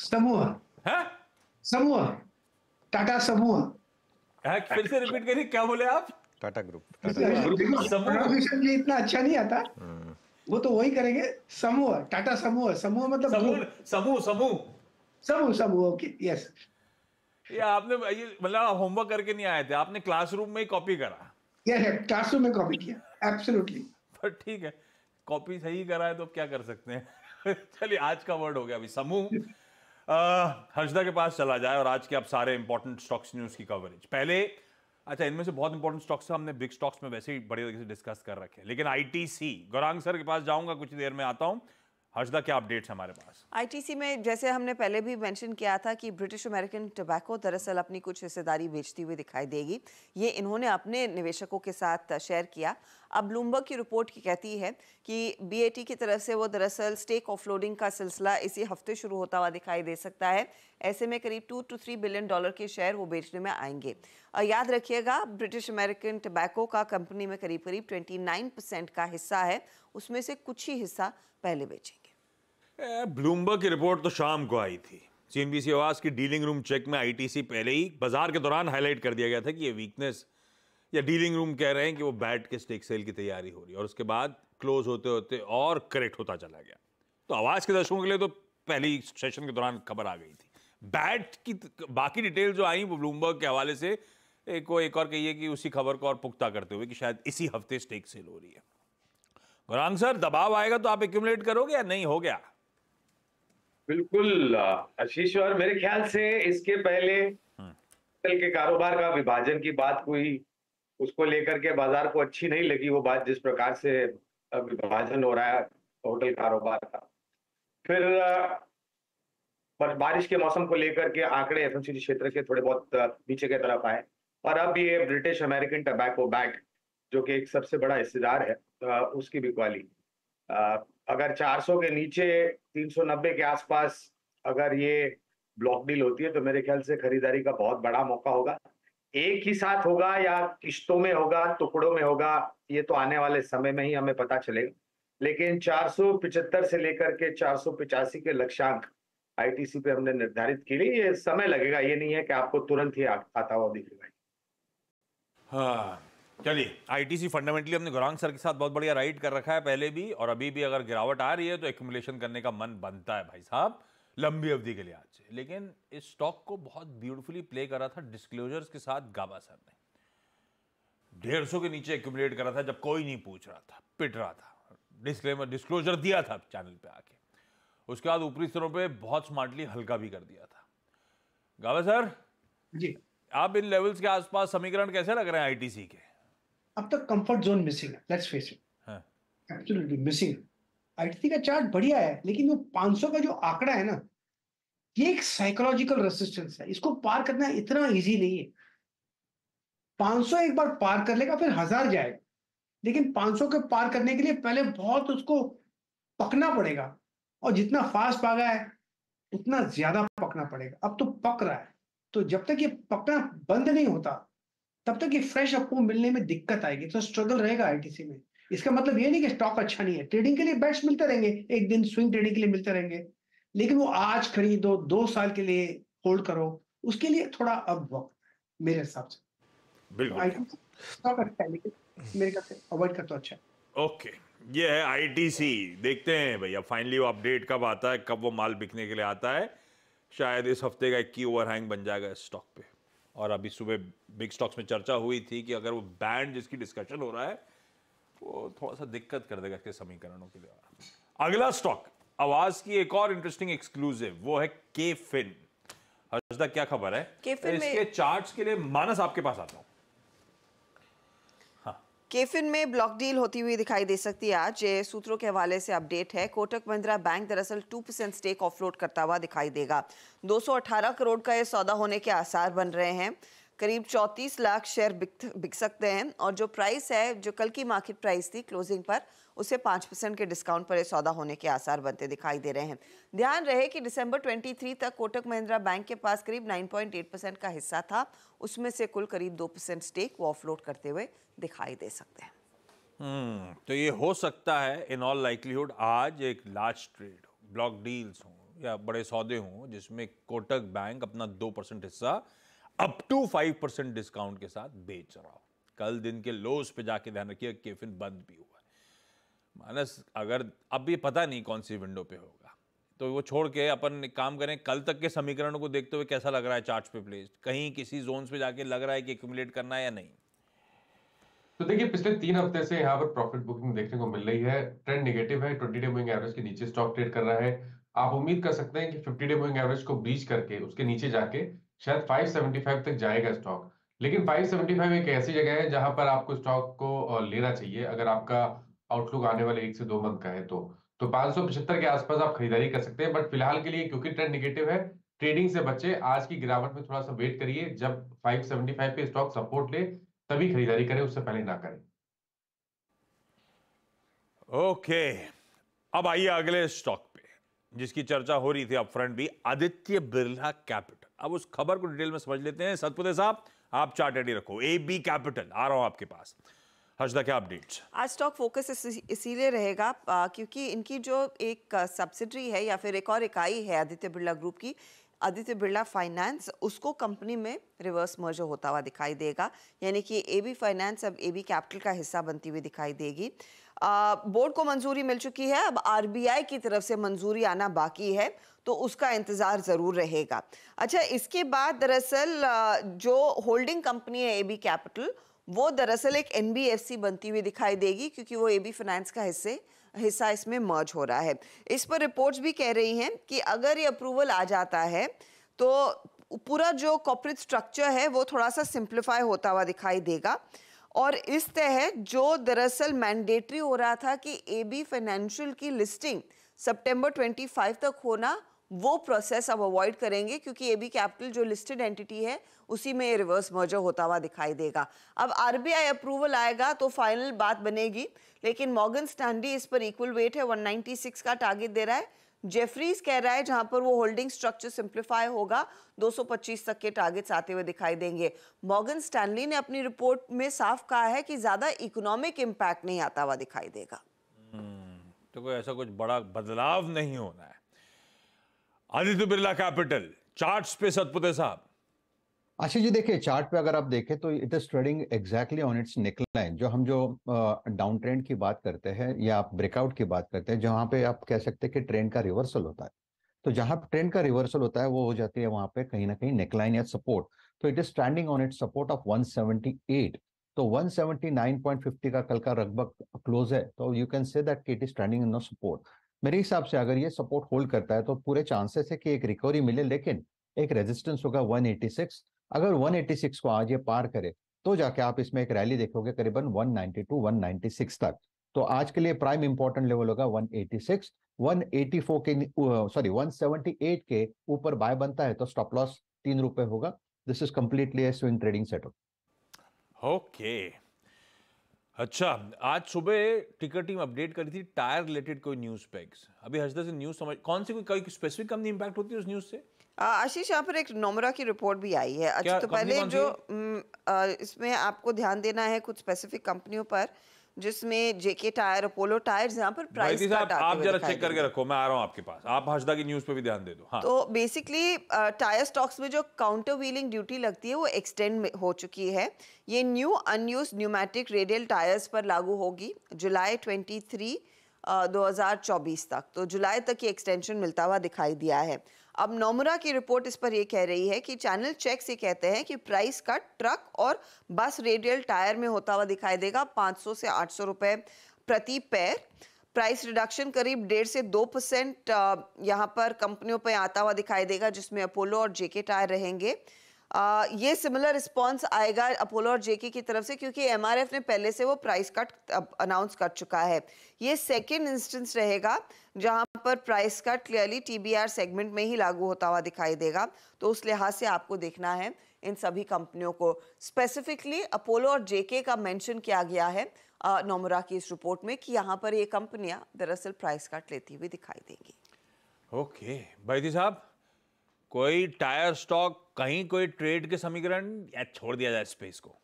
समूह समूह टाटा समूह फिर से रिपीट करिए क्या बोले आप टाटा ग्रुप इतना अच्छा नहीं आता हाँ। वो तो वही करेंगे समूह टाटा समूह समूह मतलब समूह समूह समूह समूह ओके यस ये आपने ये मतलब होमवर्क करके नहीं आए थे आपने क्लासरूम में ही कॉपी करा यस क्लासरूम में कॉपी किया एब्सोल्युटली पर ठीक है कॉपी सही करा है तो क्या कर सकते हैं चलिए आज का वर्ड हो गया अभी समूह हर्षदा के पास चला जाए और आज के आप सारे इंपॉर्टेंट स्टॉक्स न्यूज की कवरेज पहले अच्छा इनमें से बहुत इंपॉर्टेंट स्टॉक्स तो हमने बिग स्टॉक्स में वैसे ही बड़े तरीके से डिस्कस कर रखे हैं लेकिन आईटीसी गौरांग सर के पास जाऊंगा कुछ देर में आता हूं हर्षदा क्या अपडेट्स हमारे पास आईटीसी में जैसे हमने पहले भी मेंशन किया था कि ब्रिटिश अमेरिकन टोबैको दरअसल अपनी कुछ हिस्सेदारी बेचती हुई दिखाई देगी ये इन्होंने अपने निवेशकों के साथ शेयर किया अब ब्लूमबर्ग की रिपोर्ट की कहती है कि बीएटी की तरफ से वो दरअसल स्टेक ऑफलोडिंग का सिलसिला इसी हफ्ते शुरू होता हुआ दिखाई दे सकता है ऐसे में करीब two two three billion dollar के शेयर वो बेचने में आएंगे और याद रखिएगा ब्रिटिश अमेरिकन टोबैको का कंपनी में करीब करीब ट्वेंटी नाइन परसेंट का हिस्सा है उसमें से कुछ ही हिस्सा पहले बेचेंगे ब्लूमबर्ग की रिपोर्ट तो शाम को आई थी सीएनबीसी आवाज की डीलिंग रूम चेक में आईटीसी पहले ही बाजार के दौरान हाईलाइट कर दिया गया था कि ये वीकनेस या डीलिंग रूम कह रहे हैं कि वो बैट के स्टेक सेल की तैयारी हो रही है और उसके बाद क्लोज होते होते और करेक्ट होता चला गया तो आवाज़ के दर्शकों के लिए तो ही सेशन के दौरान खबर आ गई थी बैट की बाकी डिटेल जो आई वो ब्लूमबर्ग के हवाले से एक को एक और कहिए कि उसी खबर को और पुख्ता करते हुए कि शायद इसी हफ्ते स्टेक सेल हो रही है गुरांग सर दबाव आएगा तो आप एक्यूमलेट करोगे या नहीं हो गया बिल्कुल आशीष और मेरे ख्याल से इसके पहले होटल हाँ। के कारोबार का विभाजन की बात हुई उसको लेकर के बाजार को अच्छी नहीं लगी वो बात जिस प्रकार से विभाजन हो रहा है होटल कारोबार का फिर बारिश के मौसम को लेकर के आंकड़े एफ क्षेत्र के थोड़े बहुत नीचे की तरफ आए और अब ये ब्रिटिश अमेरिकन टबैको बैग जो कि एक सबसे बड़ा हिस्सेदार है उसकी बिकवाली अगर 400 के नीचे 390 के आसपास अगर ये ब्लॉक डील होती है तो मेरे ख्याल से खरीदारी का बहुत बड़ा मौका होगा एक ही साथ होगा या किश्तों में होगा टुकड़ों में होगा ये तो आने वाले समय में ही हमें पता चलेगा लेकिन चार से लेकर के चार के लक्ष्यांक आईटीसी पे हमने निर्धारित के लिए ये समय लगेगा ये नहीं है कि आपको तुरंत ही आता हुआ दिखेगा हाँ चलिए आईटीसी फंडामेंटली हमने गौरांग सर के साथ बहुत बढ़िया राइड कर रखा है पहले भी और अभी भी अगर गिरावट आ रही है तो एक्यूमुलेशन करने का मन बनता है भाई साहब लंबी अवधि के लिए आज से लेकिन इस स्टॉक को बहुत ब्यूटीफुली प्ले करा था डिस्क्लोजर्स के साथ गाबा सर ने डेढ़ सौ के नीचे एक्यूमुलेट करा था जब कोई नहीं पूछ रहा था पिट रहा था डिस्क्लेमर डिस्क्लोजर दिया था चैनल पे आके उसके बाद ऊपरी स्तरों पर बहुत स्मार्टली हल्का भी कर दिया था गाबा सर जी आप इन लेवल्स के आसपास समीकरण कैसे लग रहे हैं आईटीसी के अब तक कंफर्ट जोन मिसिंग है let's face it absolutely missing IT का चार्ट बढ़िया है लेकिन वो 500 का जो आंकड़ा है ना ये एक साइकोलॉजिकल रेसिस्टेंस है इसको पार करना इतना इजी नहीं है 500 एक बार पार कर लेगा फिर हजार जाए लेकिन 500 के पार करने के लिए पहले बहुत उसको पकना पड़ेगा और जितना फास्ट भागा है उतना ज्यादा पकना पड़ेगा अब तो पक रहा है तो जब तक ये पकना बंद नहीं होता तब तक ये फ्रेश आपको मिलने में दिक्कत आएगी तो स्ट्रगल रहेगा आईटीसी में इसका मतलब ये नहीं कि स्टॉक अच्छा नहीं है ट्रेडिंग के लिए बेस्ट मिलते रहेंगे एक दिन स्विंग ट्रेडिंग के लिए मिलते रहेंगे लेकिन वो आज खरीदो दो साल के लिए होल्ड करो उसके लिए थोड़ा अब वक्त मेरे हिसाब से बिल्कुल अच्छा तो अच्छा है ओके ये है आईटीसी देखते हैं भैया फाइनली वो अपडेट कब आता है कब वो माल बिकने के लिए आता है शायद इस हफ्ते का एक की ओवरहैंग बन जाएगा स्टॉक पे और अभी सुबह बिग स्टॉक्स में चर्चा हुई थी कि अगर वो बैंड जिसकी डिस्कशन हो रहा है वो थोड़ा सा दिक्कत कर देगा इसके समीकरणों के लिए अगला स्टॉक आवाज की एक और इंटरेस्टिंग एक्सक्लूसिव वो है के फिन हर्षदा क्या खबर है इसके चार्ट्स के लिए मानस आपके पास आता हूँ केफिन में ब्लॉक डील होती हुई दिखाई दे सकती है आज ये सूत्रों के हवाले से अपडेट है कोटक महिंद्रा बैंक दरअसल 2 परसेंट स्टेक ऑफलोड करता हुआ दिखाई देगा 218 करोड़ का ये सौदा होने के आसार बन रहे हैं करीब 34 लाख शेयर बिक सकते हैं और जो प्राइस है जो कल की मार्केट प्राइस थी क्लोजिंग पर उसे पाँच परसेंट के डिस्काउंट पर यह सौदा होने के आसार बनते दिखाई दे रहे हैं ध्यान रहे कि दिसंबर 23 तक कोटक महिंद्रा बैंक के पास करीब 9.8 परसेंट का हिस्सा था उसमें से कुल करीब दो परसेंट स्टेक वो ऑफलोड करते हुए दिखाई दे सकते हैं hmm, तो ये हो सकता है इन ऑल लाइवलीहुड आज एक लार्ज ट्रेड ब्लॉक डील्स हों या बड़े सौदे हों जिसमें कोटक बैंक अपना दो परसेंट हिस्सा up to five percent discount के साथ बेच रहा हो कल दिन के लोस पे जाके ध्यान रखिए केफिन बंद भी हो मानस अगर अब ये पता नहीं कौन सी विंडो पे होगा तो वो छोड़ के अपन काम करें कल तक के समीकरणों को देखते हुए कैसा लग रहा है चार्ट पे प्लेस्ड कहीं किसी जोन पे जाके लग रहा है कि एक्यूमुलेट करना है या नहीं तो देखिए पिछले तीन हफ्ते से यहाँ पर प्रॉफिट बुकिंग देखने को मिल रही है ट्रेंड निगेटिव है ट्वेंटी डे मूविंग एवरेज के नीचे स्टॉक ट्रेड कर रहा है आप उम्मीद कर सकते हैं कि फिफ्टी डे मूविंग एवरेज को ब्रीच करके उसके नीचे जाके शायद फाइव सेवेंटी फाइव तक जाएगा स्टॉक लेकिन फाइव सेवेंटी फाइव एक ऐसी जगह है जहां पर आपको स्टॉक को लेना चाहिए अगर आपका आउटलुक आने वाले एक से दो मंथ का है तो तो पांच के आसपास आप खरीदारी कर सकते हैं बट फिलहाल के लिए क्योंकि ट्रेंड निगेटिव है ट्रेडिंग से बचे आज की गिरावट में थोड़ा सा वेट करिए जब 575 पे स्टॉक सपोर्ट ले तभी खरीदारी करें उससे पहले ना करें ओके okay. अब आइए अगले स्टॉक पे जिसकी चर्चा हो रही थी अपफ्रंट भी आदित्य बिरला कैपिटल अब उस खबर को डिटेल में समझ लेते हैं सतपुते साहब आप चार्ट रखो ए बी कैपिटल आ रहा हूं आपके पास हर्षदा क्या अपडेट्स आज स्टॉक फोकस इसीलिए रहेगा क्योंकि इनकी जो एक सब्सिडरी है या फिर एक और इकाई है आदित्य बिरला ग्रुप की आदित्य बिरला फाइनेंस उसको कंपनी में रिवर्स मर्जर होता हुआ दिखाई देगा यानी कि ए बी फाइनेंस अब ए बी कैपिटल का हिस्सा बनती हुई दिखाई देगी बोर्ड को मंजूरी मिल चुकी है अब आई की तरफ से मंजूरी आना बाकी है तो उसका इंतज़ार ज़रूर रहेगा अच्छा इसके बाद दरअसल जो होल्डिंग कंपनी है ए बी कैपिटल वो दरअसल एक एन बनती हुई दिखाई देगी क्योंकि वो ए बी फाइनेंस का हिस्से हिस्सा इसमें मर्ज हो रहा है इस पर रिपोर्ट्स भी कह रही हैं कि अगर ये अप्रूवल आ जाता है तो पूरा जो कॉपरेट स्ट्रक्चर है वो थोड़ा सा सिंप्लीफाई होता हुआ दिखाई देगा और इस तहत जो दरअसल मैंडेटरी हो रहा था कि ए बी फाइनेंशियल की लिस्टिंग सितंबर 25 तक होना वो प्रोसेस अब अवॉइड करेंगे क्योंकि ए बी कैपिटल जो लिस्टेड एंटिटी है उसी में ये रिवर्स मर्जर होता हुआ दिखाई देगा अब आरबीआई अप्रूवल आएगा तो फाइनल बात बनेगी लेकिन मॉगन स्टैंडी इस पर इक्वल वेट है 196 का टारगेट दे रहा है जेफरीज कह रहा है जहां पर वो होल्डिंग स्ट्रक्चर सिंप्लीफाई होगा 225 तक के टारगेट्स आते हुए दिखाई देंगे मॉर्गन स्टैनली ने अपनी रिपोर्ट में साफ कहा है कि ज़्यादा इकोनॉमिक इंपैक्ट नहीं आता हुआ दिखाई देगा हम्म, तो कोई ऐसा कुछ बड़ा बदलाव नहीं होना है आदित्य बिरला कैपिटल चार्ट्स पे सतपुते साहब अच्छा जी देखिए चार्ट पे अगर आप देखें तो it is trading exactly on its neckline जो हम जो डाउन uh, ट्रेंड की बात करते हैं या आप ब्रेकआउट की बात करते हैं जहां पे आप कह सकते हैं कि ट्रेंड का रिवर्सल होता है तो जहां ट्रेंड का रिवर्सल होता है वो हो जाती है वहां पे कहीं ना कहीं नेकलाइन या सपोर्ट तो it is standing on it support of 178 तो 179.50 का कल का लगभग क्लोज है तो you can say that it is standing in no support मेरे हिसाब से अगर ये सपोर्ट होल्ड करता है तो पूरे चांसेस है कि एक रिकवरी मिले लेकिन एक रेजिस्टेंस होगा 186 अगर 186 को आज ये पार करे तो जाके आप इसमें एक रैली देखोगे करीबन 192 196 तक तो आज के लिए प्राइम इंपॉर्टेंट लेवल होगा 186 184 के सॉरी 178 के ऊपर बाय बनता है तो स्टॉप लॉस तीन रुपए होगा this is completely swing trading setup okay okay. अच्छा आज सुबह टिकट टीम अपडेट करी थी टायर रिलेटेड कोई न्यूज पैक्स अभी हजद से न्यूज समझ कौन सी कोई स्पेसिफिक कंपनी इंपैक्ट होती है उस न्यूज से आशीष यहाँ पर एक नोमरा की रिपोर्ट भी आई है अच्छा तो पहले जो इसमें आपको ध्यान देना है कुछ स्पेसिफिक कंपनियों पर जिसमें जेके टायर अपोलो टायर यहाँ पर प्राइस आप जरा चेक करके रखो मैं आ रहा हूँ आपके पास आप हजदा की न्यूज पे भी ध्यान दे दो हाँ। तो बेसिकली टायर स्टॉक्स में जो काउंटर व्हीलिंग ड्यूटी लगती है वो एक्सटेंड हो चुकी है ये new unused pneumatic radial tyres पर लागू होगी जुलाई ट्वेंटी थ्री तक तो जुलाई तक ये एक्सटेंशन मिलता हुआ दिखाई दिया है अब नोमरा की रिपोर्ट इस पर यह कह रही है कि चैनल चेक से कहते हैं कि प्राइस कट ट्रक और बस रेडियल टायर में होता हुआ दिखाई देगा 500 से 800 रुपए प्रति पैर प्राइस रिडक्शन करीब डेढ़ से दो परसेंट यहाँ पर कंपनियों पर आता हुआ दिखाई देगा जिसमें अपोलो और जेके टायर रहेंगे आ, ये सिमिलर रिस्पांस आएगा अपोलो और जेके की तरफ से क्योंकि एमआरएफ ने पहले से वो प्राइस कट अनाउंस कर चुका है ये सेकेंड इंस्टेंस रहेगा जहां पर price cut clearly TBR segment में ही लागू होता हुआ दिखाई देगा तो उस लिहाज से आपको देखना है इन सभी कंपनियों को स्पेसिफिकली अपोलो और जेके का मैंशन किया गया है नोमरा की इस रिपोर्ट में कि यहाँ पर ये कंपनियाँ दरअसल प्राइस कट लेती हुई दिखाई देंगी ओके okay. भाई साहब कोई टायर स्टॉक कहीं कोई ट्रेड के समीकरण या छोड़ दिया जाए स्पेस को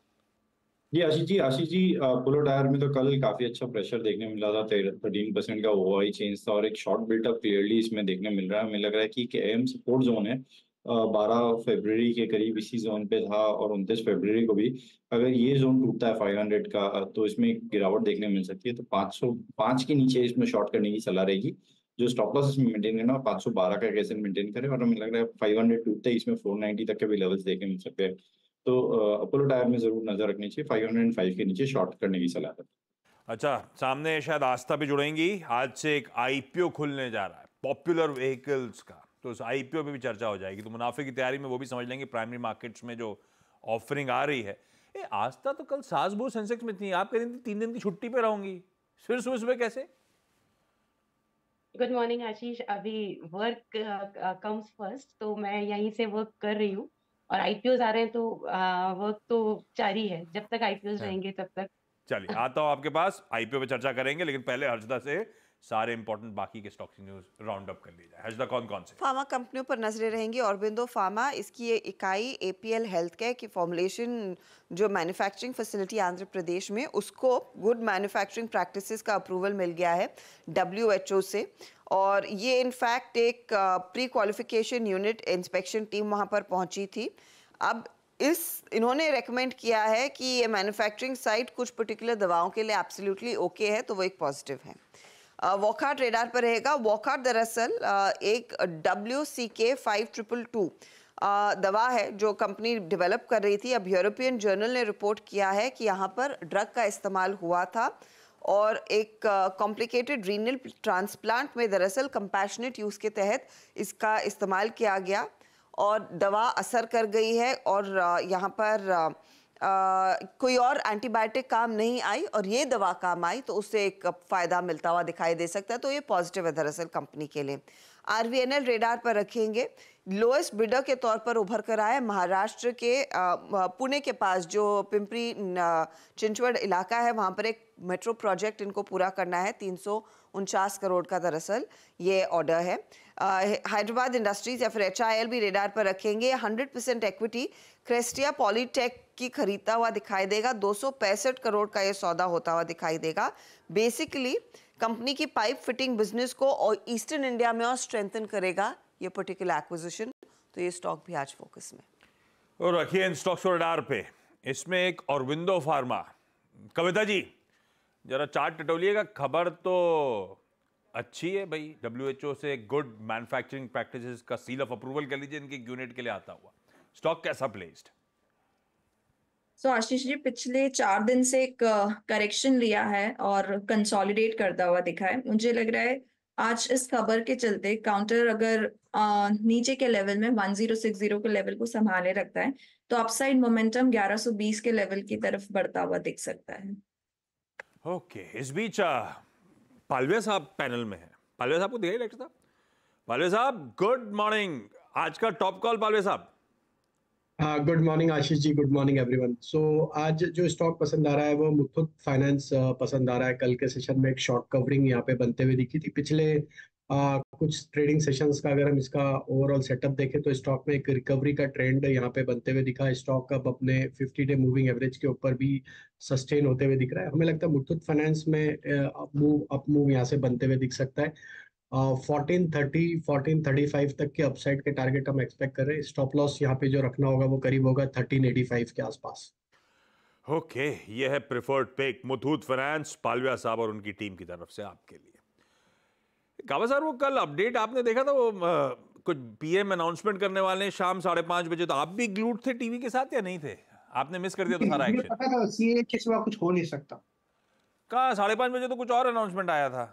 जी आशीष जी आशीष जी पोलो टायर में तो कल काफी अच्छा प्रेशर देखने मिला था थर्टीन परसेंट का ओवाई चेंज था और एक शॉर्ट बिल्टअप क्लियरली इसमें देखने मिल रहा है हमें लग रहा है कि एम सपोर्ट जोन है बारह फेबररी के करीब इसी जोन पे था और उनतीस फेबररी को भी अगर ये जोन टूटता है 500 का तो इसमें गिरावट देखने मिल सकती है तो 505 के नीचे इसमें शॉर्ट करने की सलाह रहेगी जो स्टॉप लॉस इसमें मेंटेन करना पाँच सौ बारह का कैसे मेंटेन करें और हमें लग रहा है फाइव हंड्रेड टूटते हैं इसमें फोर नाइन्टी तक के भी लेवल्स देखे मिल सकते हैं तो अपोलो टायर में जरूर नजर रखनी चाहिए फाइव हंड्रेड फाइव के नीचे शॉर्ट करने की सलाह है अच्छा सामने शायद आस्था भी जुड़ेंगी आज से एक आईपीओ खुलने जा रहा है पॉपुलर व्हीकल्स का तो उस आईपीओ पे भी चर्चा हो जाएगी तो मुनाफे की तैयारी में वो भी समझ लेंगे प्राइमरी मार्केट्स में जो ऑफरिंग आ रही है ए आस्था तो कल सास बहु सेंसेक्स में थी आप कह रही थी तीन दिन की छुट्टी पे रहूंगी फिर सुबह सुबह कैसे गुड मॉर्निंग आशीष अभी वर्क कम्स फर्स्ट तो मैं यहीं से वर्क कर रही हूँ और आईपीओ आ रहे हैं तो वर्क तो जारी है जब तक आईपीओ हाँ। रहेंगे तब तक चलिए आता तो हूँ आपके पास आईपीओ पे चर्चा करेंगे लेकिन पहले हर्षदा से सारे इंपॉर्टेंट बाकी के स्टॉक न्यूज राउंड अप कर ली जाए हजदा कौन कौन से फार्मा कंपनियों पर नजरें रहेंगी बिंदो फार्मा इसकी इकाई A P L health care की फॉर्मुलेशन जो मैन्युफैक्चरिंग फैसिलिटी आंध्र प्रदेश में उसको गुड मैन्युफैक्चरिंग प्रैक्टिस का अप्रूवल मिल गया है डब्ल्यू एच ओ से और ये इनफैक्ट एक pre qualification unit inspection team वहाँ पर पहुँची थी अब इस इन्होंने रेकमेंड किया है कि ये मैन्युफैक्चरिंग साइट कुछ पर्टिकुलर दवाओं के लिए एब्सोल्युटली ओके है तो वो एक पॉजिटिव है वॉकआउट रेडार पर रहेगा वॉकआउट दरअसल एक डब्ल्यू सी के फाइव ट्रिपल टू दवा है जो कंपनी डेवलप कर रही थी अब यूरोपियन जर्नल ने रिपोर्ट किया है कि यहाँ पर ड्रग का इस्तेमाल हुआ था और एक कॉम्प्लिकेटेड रीनल ट्रांसप्लांट में दरअसल कंपैशनेट यूज़ के तहत इसका इस्तेमाल किया गया और दवा असर कर गई है और यहाँ पर कोई और एंटीबायोटिक काम नहीं आई और ये दवा काम आई तो उससे एक फ़ायदा मिलता हुआ दिखाई दे सकता है तो ये पॉजिटिव है दरअसल कंपनी के लिए आर रेडार पर रखेंगे लोएस्ट बिडर के तौर पर उभर कर आए महाराष्ट्र के पुणे के पास जो पिंपरी चिंचवड़ इलाका है वहाँ पर एक मेट्रो प्रोजेक्ट इनको पूरा करना है तीन सौ उनचास करोड़ का दरअसल ये ऑर्डर है हैदराबाद इंडस्ट्रीज या फिर एच भी रेडार पर रखेंगे 100 परसेंट एक्विटी क्रेस्टिया पॉलीटेक की खरीदता हुआ दिखाई देगा दो करोड़ का यह सौदा होता हुआ दिखाई देगा बेसिकली कंपनी की पाइप फिटिंग बिजनेस को और ईस्टर्न इंडिया में और स्ट्रेंथन करेगा ये पर्टिकुलर एक्विजिशन तो ये स्टॉक भी आज फोकस में और रखिए इन स्टॉक्स और डार पे इसमें एक और विंडो फार्मा कविता जी जरा चार्ट टटोलिएगा खबर तो अच्छी है भाई डब्ल्यू से गुड मैन्युफैक्चरिंग प्रैक्टिसेस का सील ऑफ अप्रूवल कर लीजिए इनकी यूनिट के लिए आता हुआ स्टॉक कैसा प्लेस्ड सो so, आशीष जी पिछले चार दिन से एक करेक्शन लिया है और कंसोलिडेट करता हुआ दिखा है मुझे लग रहा है आज इस खबर के चलते काउंटर अगर आ, नीचे के लेवल में 1060 के लेवल को संभाले रखता है तो अपसाइड मोमेंटम 1120 के लेवल की तरफ बढ़ता हुआ दिख सकता है ओके okay, इस बीच पालवे साहब पैनल में है पालवे साहब को दिखाई डॉक्टर साहब पालवे साहब गुड मॉर्निंग आज का टॉप कॉल पालवे साहब गुड हाँ, morning Ashish ji good morning everyone so आज जो स्टॉक पसंद आ रहा है वो मुथुत फाइनेंस पसंद आ रहा है कल के सेशन में एक शॉर्ट कवरिंग यहाँ पे बनते हुए दिखी थी पिछले आ, कुछ ट्रेडिंग सेशंस का अगर हम इसका ओवरऑल सेटअप देखें तो स्टॉक में एक रिकवरी का ट्रेंड यहाँ पे बनते हुए दिखा स्टॉक अब अपने 50 डे मूविंग एवरेज के ऊपर भी सस्टेन होते हुए दिख रहा है हमें लगता है मुथुत फाइनेंस में मूव अप मूव यहाँ से बनते हुए दिख सकता है fourteen thirty fourteen thirty five तक के अपसाइड के टारगेट हम एक्सपेक्ट कर रहे हैं स्टॉप लॉस यहाँ पे जो रखना होगा वो करीब होगा थर्टीन एटी फाइव के आसपास ओके okay, यह है preferred pick Muthoot finance Palvia साहब और उनकी टीम की तरफ से आपके लिए काबा साहब वो कल अपडेट आपने देखा था वो आ, कुछ पीएम अनाउंसमेंट करने वाले हैं शाम साढ़े पांच बजे तो आप भी ग्लूड थे टीवी के साथ या नहीं थे आपने मिस कर दिया तो सारा एक्शन पता था सीए के सिवा कुछ हो नहीं सकता कहा साढ़े पांच बजे तो कुछ और अनाउंसमेंट आया था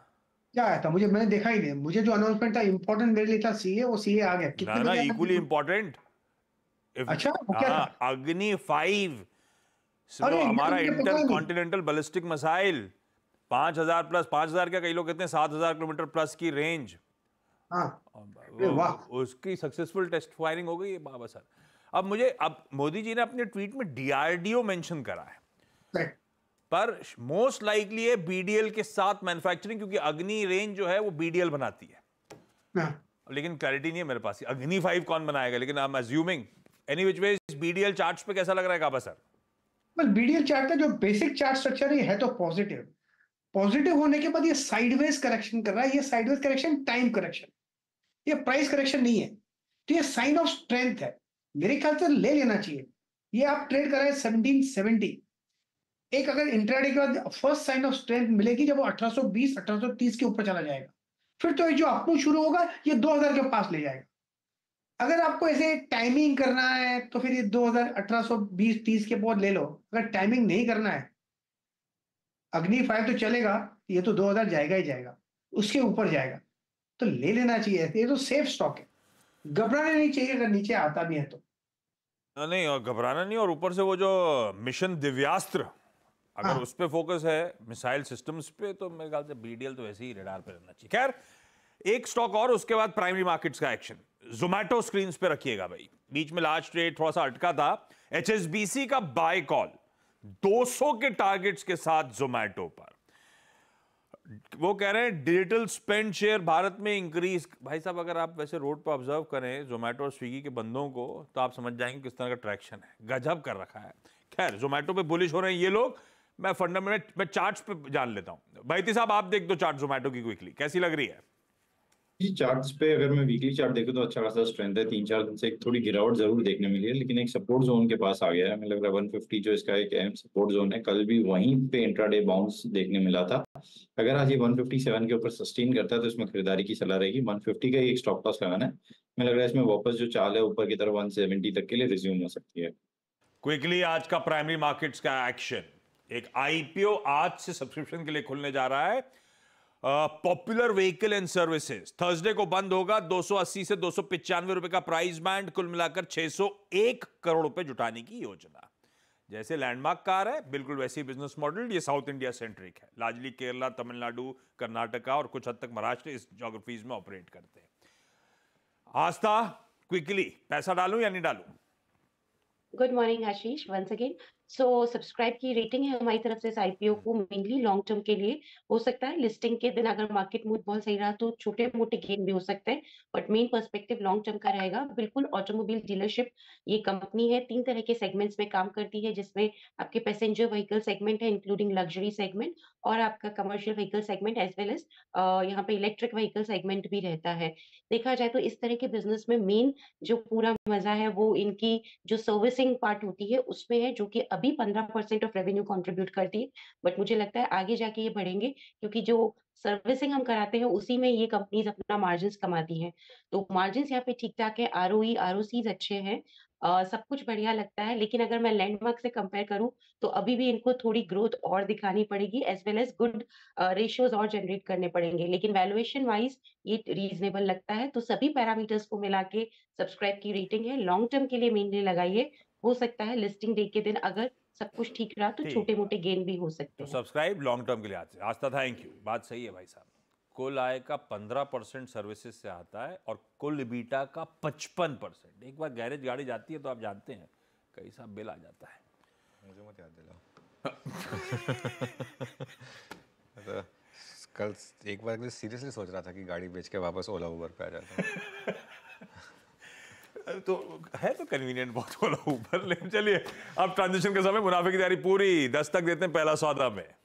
क्या आया था मुझे मैंने देखा ही नहीं मुझे जो अनाउंसमेंट था इम्पोर्टेंट मेरे लिए था सीए वो सीए आ गया कितने ना इक्वली इम्पोर्टेंट अच्छा हाँ, अग्नि फाइव हमारा इंटर कॉन्टिनेंटल बलिस्टिक मिसाइल पांच हजार प्लस पांच हजार क्या कई लोग कहते हैं सात हजार किलोमीटर प्लस की हाँ। रेंज उसकी सक्सेसफुल टेस्ट फायरिंग हो गई बाबा सर अब मुझे अब मोदी जी ने अपने ट्वीट में डीआरडीओ मेंशन करा है पर मोस्ट लाइकली है बीडीएल के साथ मैन्युफैक्चरिंग क्योंकि अग्नि रेंज जो है वो बीडीएल बनाती है हाँ। लेकिन क्लैरिटी नहीं है मेरे पास अग्नि फाइव कौन बनाएगा लेकिन I am assuming any which way BDL chart पे कैसा लग रहा है काबा सर बस बीडीएल चार्ट का जो बेसिक चार्ट स्ट्रक्चर है, है तो पॉजिटिव पॉजिटिव होने के बाद ये साइडवेज करेक्शन कर रहा है ये साइडवेज करेक्शन टाइम करेक्शन ये प्राइस करेक्शन नहीं है तो ये साइन ऑफ स्ट्रेंथ है मेरे ख्याल से ले लेना चाहिए ये आप ट्रेड कर रहे हैं सेवनटीन सेवेंटी एक अगर इंट्राडे के बाद फर्स्ट साइन ऑफ स्ट्रेंथ मिलेगी जब वो 1820 1830 के ऊपर चला जाएगा फिर तो जो अपमूव शुरू होगा ये 2000 के पास ले जाएगा अगर आपको ऐसे टाइमिंग करना है तो फिर ये 2000 1820 30 के बाद ले लो अगर टाइमिंग नहीं करना है अग्नि फाइव तो चलेगा ये तो 2000 जाएगा ही जाएगा उसके ऊपर जाएगा तो ले लेना चाहिए ये तो सेफ स्टॉक है घबराना नहीं चाहिए अगर नीचे आता भी है तो नहीं घबराना नहीं और ऊपर से वो जो मिशन दिव्यास्त्र अगर हाँ। उस पर फोकस है मिसाइल सिस्टम्स पे तो मेरे ख्याल से बीडीएल तो वैसे ही रेडार पे रहना चाहिए खैर एक स्टॉक और उसके बाद प्राइमरी मार्केट्स का एक्शन जोमैटो स्क्रीन पे रखिएगा भाई बीच में लास्ट ट्रेड थोड़ा सा अटका था एच का बाय कॉल 200 के टारगेट्स के साथ जोमैटो पर वो कह रहे हैं डिजिटल स्पेंड शेयर भारत में इंक्रीज भाई साहब अगर आप वैसे रोड पर ऑब्जर्व करें जोमैटो और स्विगी के बंदों को तो आप समझ जाएंगे किस तरह का ट्रैक्शन है गजब कर रखा है खैर जोमैटो पे बुलिश हो रहे हैं ये लोग मैं फंडामेंट मैं चार्ट पे जान लेता हूँ भाईती साहब आप देख दो चार्ट जोमेटो की क्विकली कैसी लग रही है चार्ट्स पे अगर मैं वीकली चार्ट देखूं तो अच्छा खासा स्ट्रेंथ है तीन चार दिन से एक थोड़ी गिरावट जरूर देखने मिली है लेकिन एक सपोर्ट जोन के पास आ गया है लग रहा है 150 जो इसका एक अहम सपोर्ट जोन है कल भी वहीं पे इंट्राडे बाउंस देखने मिला था अगर आज ये 157 के ऊपर सस्टेन करता है तो इसमें खरीदारी की सलाह रहेगी 150 का एक स्टॉप लॉस लगाना है मैं लग रहा है इसमें वापस जो चाल है ऊपर की तरफ 170 तक के लिए रिज्यूम हो सकती है क्विकली आज का प्राइमरी मार्केट्स का एक्शन एक आईपीओ आज से सब्सक्रिप्शन के लिए खुलने जा रहा है popular vehicle and services Thursday को बंद होगा 280 से दो रुपए का प्राइस बैंड कुल मिलाकर 601 करोड़ रुपए जुटाने की योजना जैसे लैंडमार्क कार है बिल्कुल वैसी बिजनेस मॉडल ये साउथ इंडिया सेंट्रिक है लाजली केरला तमिलनाडु कर्नाटका और कुछ हद तक महाराष्ट्र इस जोग्राफीज में ऑपरेट करते हैं आस्था क्विकली पैसा डालू या नहीं डालू good morning Ashish once again so so, subscribe की रेटिंग है हमारी तरफ से इस आईपीओ हम्म। को मेनली लॉन्ग टर्म के लिए हो सकता है लिस्टिंग के दिन अगर मार्केट मूड बहुत सही रहा तो छोटे मोटे गेन भी हो सकते हैं but main perspective long term का रहेगा बिल्कुल ऑटोमोबाइल डीलरशिप ये कंपनी है तीन तरह के सेगमेंट्स में काम करती है जिसमें आपके पैसेंजर व्हीकल सेगमेंट है इंक्लूडिंग लग्जरी सेगमेंट और आपका commercial vehicle segment as well as यहाँ पे इलेक्ट्रिक व्हीकल सेगमेंट भी रहता है देखा जाए तो इस तरह के बिजनेस में मेन जो पूरा मजा है वो इनकी जो सर्विसिंग पार्ट होती है उसमें है जो कि अभी पंद्रह परसेंट ऑफ रेवेन्यू कॉन्ट्रीब्यूट करती है बट मुझे लगता है आगे जाके ये बढ़ेंगे क्योंकि जो सर्विसिंग हम कराते हैं उसी में ये कंपनीज अपना मार्जिन कमाती हैं तो मार्जिन यहाँ पे ठीक ठाक है R O R e, O अच्छे हैं Uh, सब कुछ बढ़िया लगता है लेकिन अगर मैं लैंडमार्क से कंपेयर करूं तो अभी भी इनको थोड़ी ग्रोथ और दिखानी पड़ेगी as well as good ratios और जनरेट करने पड़ेंगे लेकिन वैल्यूएशन वाइज ये रीजनेबल लगता है तो सभी पैरामीटर्स को मिला के सब्सक्राइब की रेटिंग है लॉन्ग टर्म के लिए मेनली लगाइए हो सकता है लिस्टिंग डे के दिन अगर सब कुछ ठीक रहा तो छोटे मोटे गेन भी हो सकते तो हैं सब्सक्राइब लॉन्ग टर्म के लिए आज आस्था थैंक यू बात सही है भाई साहब कुल आय का पंद्रह परसेंट सर्विसेज से आता है और कुल बीटा का पचपन परसेंट एक बार गैरेज गाड़ी जाती है तो आप जानते हैं कई सा बिल आ जाता है मुझे मत याद दिलाओ तो कल एक बार सीरियसली सोच रहा था कि गाड़ी बेच के वापस ओला उबर पे आ जाता तो है तो कन्वीनियंट बहुत वाला ऊपर लेकिन चलिए अब ट्रांजिशन के समय मुनाफे की तैयारी पूरी दस्तक देते हैं पहला सौदा में